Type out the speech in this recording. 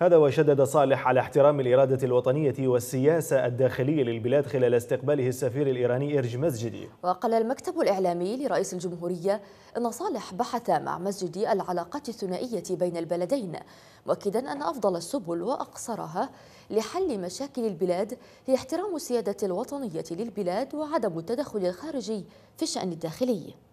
هذا وشدد صالح على احترام الإرادة الوطنية والسياسة الداخلية للبلاد خلال استقباله السفير الإيراني إرج مسجدي وقال المكتب الإعلامي لرئيس الجمهورية أن صالح بحث مع مسجدي العلاقات الثنائية بين البلدين مؤكدا أن أفضل السبل وأقصرها لحل مشاكل البلاد هي احترام السيادة الوطنية للبلاد وعدم التدخل الخارجي في الشأن الداخلي